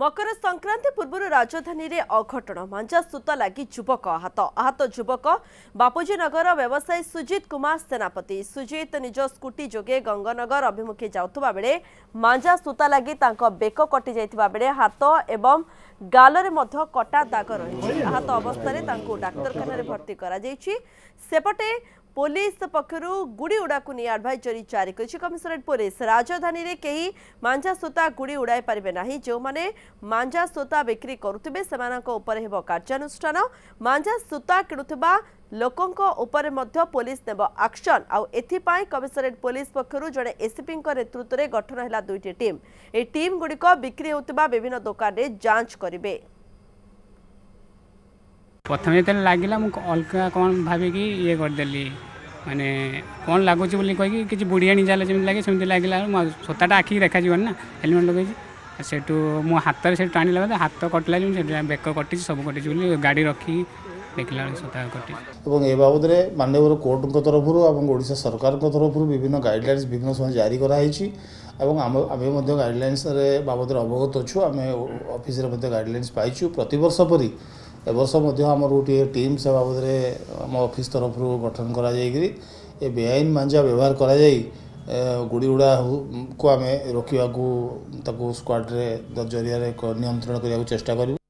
ମକର ସଂକ୍ରାନ୍ତି ପୂର୍ବରୁ ରାଜଧାନୀରେ ଅଘଟଣ ମାଞ୍ଜାସ୍ତୁତ ଲାଗି ଯୁବକ ଆହତ ଆହତ ଯୁବକ ବାପୁଜୀନଗର ବ୍ୟବସାୟୀ ସୁଜିତ କୁମାର ସେନାପତି ସୁଜିତ ନିଜ ସ୍କୁଟି ଯୋଗେ ଗଙ୍ଗନଗର ଅଭିମୁଖେ ଯାଉଥିବା ବେଳେ ମାଞ୍ଜାସ୍ତୁତ ଲାଗି ତାଙ୍କ ବେକ କଟିଯାଇଥିବା ବେଳେ ହାତ ଏବଂ ଗାଲରେ ମଧ୍ୟ କଟା ଦାଗ ରହିଛି ଆହତ ଅବସ୍ଥାରେ ତାଙ୍କୁ ଡାକ୍ତରଖାନାରେ ଭର୍ତ୍ତି କରାଯାଇଛି ସେପଟେ પોલીસ પક્ષરુ ગુડી ઉડાકુ નહીં આડભાઇજરી જારી કરી કમિશનરેટ પોલીસ રાજધાનીરે કેહી માંજા સોતા ગુડી ઉડાઈ પારે નહીં જેઓને માંજા સોતા બિક્રી કરુવે સેનાંકર હેબ કાર્યાનુષ્ઠાન માંજા સોતા કિણુવા ଲୋକଙ୍କ ଉପରେ ମଧ୍ୟ ପୋଲିସ ନେବ ଆକ୍ସନ ଆଉ ଏଥିପାଇଁ କମିଶନରେଟ୍ ପୋଲିସ ପକ୍ଷରୁ ଜଣେ ଏସିପିଙ୍କ ନେତୃତ୍ୱରେ ଗଠନ ହେଲା ଦୁଇଟି ଟିମ୍ ଏହି ଟିମ୍ ଗୁଡ଼ିକ ବିକ୍ରି ହେଉଥିବା ବିଭିନ୍ନ ଦୋକାନରେ ଯାଞ୍ଚ କରିବେ ପ୍ରଥମେ ଯେତେବେଳେ ଲାଗିଲା ମୁଁ ଅଲଗା କ'ଣ ଭାବିକି ଇଏ କରିଦେଲି ମାନେ କ'ଣ ଲାଗୁଛି ବୋଲି କହିକି କିଛି ବୁଢ଼ିଆଣୀ ଜାଲ ଯେମିତି ଲାଗେ ସେମିତି ଲାଗିଲା ବେଳକୁ ସତାଟା ଆଖିକି ଦେଖାଯିବନି ନା ହେଲମେଟ୍ ଲଗେଇଛି ସେଠୁ ମୋ ହାତରେ ସେଠୁ ଟାଣିଲା ବେଳେ ହାତ କଟିଲା কটলা ସେଠୁ ବେକ କଟିଛି ସବୁ କଟିଛି ବୋଲି ଗାଡ଼ି ରଖିକି ଦେଖିଲା ବେଳେ ସତା কটি এবং এ বাবদরে মাননীয় কোর্টঙ্ক তরফর এবং ওড়িশা সরকারঙ্ক তরফর বিভিন্ন গাইডলাইন্স বিভিন্ন সময় জারি করা হয়েছি এবং আমি মধ্যে গাইডলাইন্সরে বাবদরে অবগত অছু আমি অফিসরে মধ্যে গাইডলাইন্স পাইছু প্রতবর্ষ পরি ଏବର୍ଷ ମଧ୍ୟ ଆମର ଗୋଟିଏ ଟିମ୍ ସେ ବାବଦରେ ଆମ ଅଫିସ୍ ତରଫରୁ ଗଠନ କରାଯାଇକରି ଏ ବେଆଇନ ମାଞ୍ଜା ବ୍ୟବହାର କରାଯାଇ ଗୁଡ଼ିଗୁଡ଼ାକୁ ଆମେ ରୋକିବାକୁ ତାକୁ ସ୍କ୍ୱାଡ଼୍ରେ ଜରିଆରେ ନିୟନ୍ତ୍ରଣ କରିବାକୁ ଚେଷ୍ଟା କରିବୁ